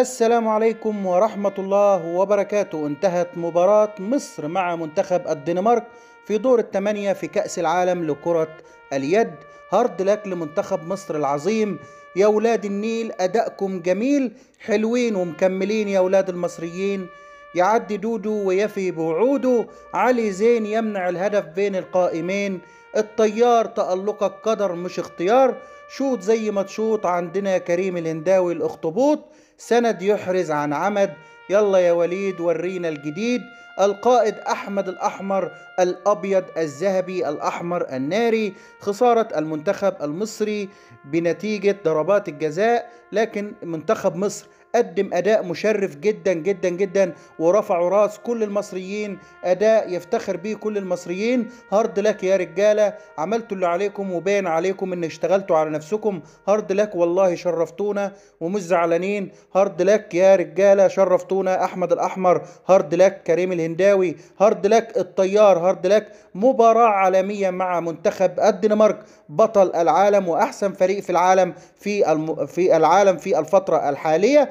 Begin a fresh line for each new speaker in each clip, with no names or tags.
السلام عليكم ورحمة الله وبركاته انتهت مباراة مصر مع منتخب الدنمارك في دور الثمانية في كأس العالم لكرة اليد هارد لك لمنتخب مصر العظيم يا ولاد النيل أدائكم جميل حلوين ومكملين يا ولاد المصريين يعدي دودو ويفي بوعوده علي زين يمنع الهدف بين القائمين الطيار تألقك قدر مش اختيار شوط زي ما تشوط عندنا كريم الهنداوي الاخطبوط سند يحرز عن عمد يلا يا وليد ورينا الجديد القائد احمد الاحمر الابيض الذهبي الاحمر الناري خساره المنتخب المصري بنتيجه ضربات الجزاء لكن منتخب مصر قدم اداء مشرف جدا جدا جدا ورفعوا راس كل المصريين اداء يفتخر بيه كل المصريين هارد لك يا رجاله عملتوا اللي عليكم وبين عليكم ان اشتغلتوا على نفسكم هارد لك والله شرفتونا ومش زعلانين هارد لك يا رجاله شرفتونا احمد الاحمر هارد لك كريم الهنداوي هارد لك الطيار هارد لك مباراه عالميه مع منتخب الدنمارك بطل العالم واحسن فريق في العالم في الم... في العالم في الفتره الحاليه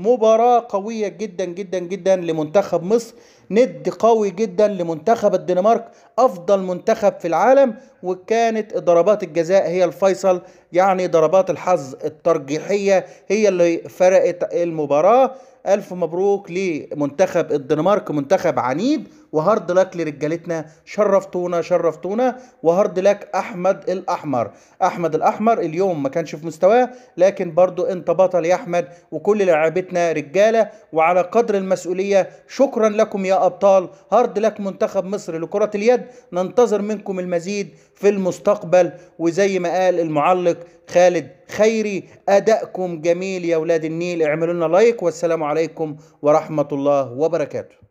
مباراة قوية جدا جدا جدا لمنتخب مصر ند قوي جدا لمنتخب الدنمارك أفضل منتخب في العالم وكانت ضربات الجزاء هي الفيصل يعني ضربات الحظ الترجيحية هي اللي فرقت المباراة ألف مبروك لمنتخب الدنمارك منتخب عنيد وهارد لك لرجالتنا شرفتونا شرفتونا وهارد لك أحمد الأحمر أحمد الأحمر اليوم ما كانش في مستواه لكن برضو أنت بطل يا أحمد وكل لاعبتنا فرقتنا رجالة وعلى قدر المسؤولية شكرا لكم يا أبطال هارد لك منتخب مصر لكرة اليد ننتظر منكم المزيد في المستقبل وزي ما قال المعلق خالد خيري أدائكم جميل يا أولاد النيل اعملوا لنا لايك والسلام عليكم ورحمة الله وبركاته